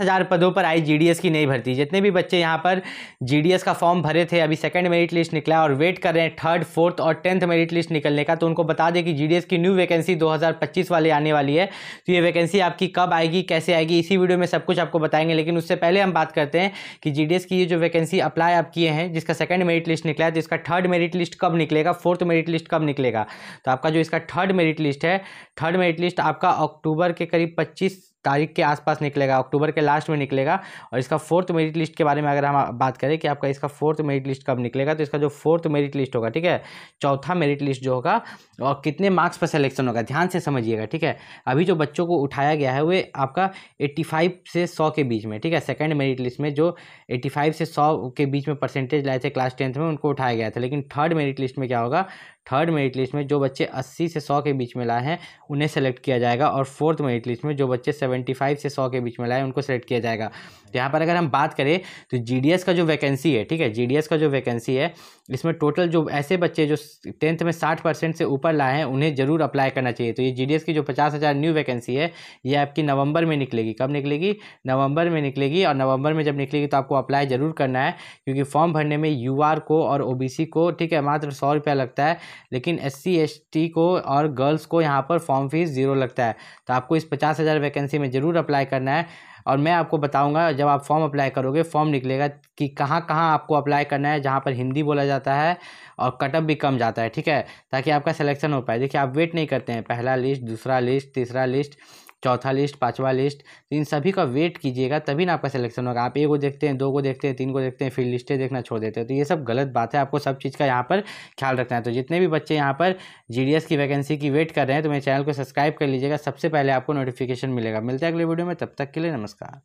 हजार पदों पर आई जीडीएस की नई भर्ती जितने भी बच्चे यहाँ पर जीडीएस का फॉर्म भरे थे अभी सेकंड मेरिट लिस्ट निकला और वेट कर रहे हैं थर्ड फोर्थ और टेंथ मेरिट लिस्ट निकलने का तो उनको बता दें कि जीडीएस की न्यू वैकेंसी 2025 वाले आने वाली है तो ये वैकेंसी आपकी कब आएगी कैसे आएगी इसी वीडियो में सब कुछ आपको बताएंगे लेकिन उससे पहले हम बात करते हैं कि जी की ये जो वैकेंसी अप्लाई आप किए हैं जिसका सेकेंड मेरिट लिस्ट निकला है तो इसका थर्ड मेरिट लिस्ट कब निकलेगा फोर्थ मेरिट लिस्ट कब निकलेगा तो आपका जो इसका थर्ड मेरिट लिस्ट है थर्ड मेरिट लिस्ट आपका अक्टूबर के करीब पच्चीस तारीख के आसपास निकलेगा अक्टूबर के लास्ट में निकलेगा और इसका फोर्थ मेरिट लिस्ट के बारे में अगर हम बात करें कि आपका इसका फोर्थ मेरिट लिस्ट कब निकलेगा तो इसका जो फोर्थ मेरिट लिस्ट होगा ठीक है चौथा मेरिट लिस्ट जो होगा और कितने मार्क्स पर सिलेक्शन होगा ध्यान से समझिएगा ठीक है अभी जो बच्चों को उठाया गया है वे आपका एट्टी से सौ के बीच में ठीक है सेकेंड मेरिट लिस्ट में जो एट्टी से सौ के बीच में परसेंटेज लाए थे क्लास टेंथ में उनको उठाया गया था लेकिन थर्ड मेरिट लिस्ट में क्या होगा थर्ड मेरिट लिस्ट में जो बच्चे अस्सी से सौ के बीच में लाए हैं उन्हें सेलेक्ट किया जाएगा और फोर्थ मेरिट लिस्ट में जो बच्चे सेवेंटी फाइव से सौ के बीच में लाए हैं उनको सेलेक्ट किया जाएगा तो यहाँ पर अगर हम बात करें तो जी का जो वैकेंसी है ठीक है जी का जो वैकेंसी है इसमें टोटल जो ऐसे बच्चे जो टेंथ में साठ परसेंट से ऊपर लाए हैं उन्हें ज़रूर अप्लाई करना चाहिए तो ये जी की जो पचास हज़ार न्यू वैकेंसी है ये आपकी नवंबर में निकलेगी कब निकलेगी नवंबर में निकलेगी और नवंबर में जब निकलेगी तो आपको अप्लाई ज़रूर करना है क्योंकि फॉर्म भरने में यू को और ओ को ठीक है मात्र सौ रुपया लगता है लेकिन एस सी को और गर्ल्स को यहाँ पर फॉर्म फीस ज़ीरो लगता है तो आपको इस पचास हज़ार वैकेंसी में ज़रूर अप्लाई करना है और मैं आपको बताऊंगा जब आप फॉर्म अप्लाई करोगे फॉर्म निकलेगा कि कहाँ कहाँ आपको अप्लाई करना है जहाँ पर हिंदी बोला जाता है और कटअप भी कम जाता है ठीक है ताकि आपका सिलेक्शन हो पाए देखिए आप वेट नहीं करते हैं पहला लिस्ट दूसरा लिस्ट तीसरा लिस्ट चौथा लिस्ट पाँचवा लिस्ट तो इन सभी का वेट कीजिएगा तभी ना आपका सिलेक्शन होगा आप एक को देखते हैं दो को देखते हैं तीन को देखते हैं फिर लिस्टें देखना छोड़ देते हैं तो ये सब गलत बात है आपको सब चीज़ का यहाँ पर ख्याल रखना है तो जितने भी बच्चे यहाँ पर जी की वैकेंसी की वेट कर रहे हैं तो मेरे चैनल को सब्सक्राइब कर लीजिएगा सबसे पहले आपको नोटिफिकेशन मिलेगा मिलता है अगले वीडियो में तब तक के लिए नमस्कार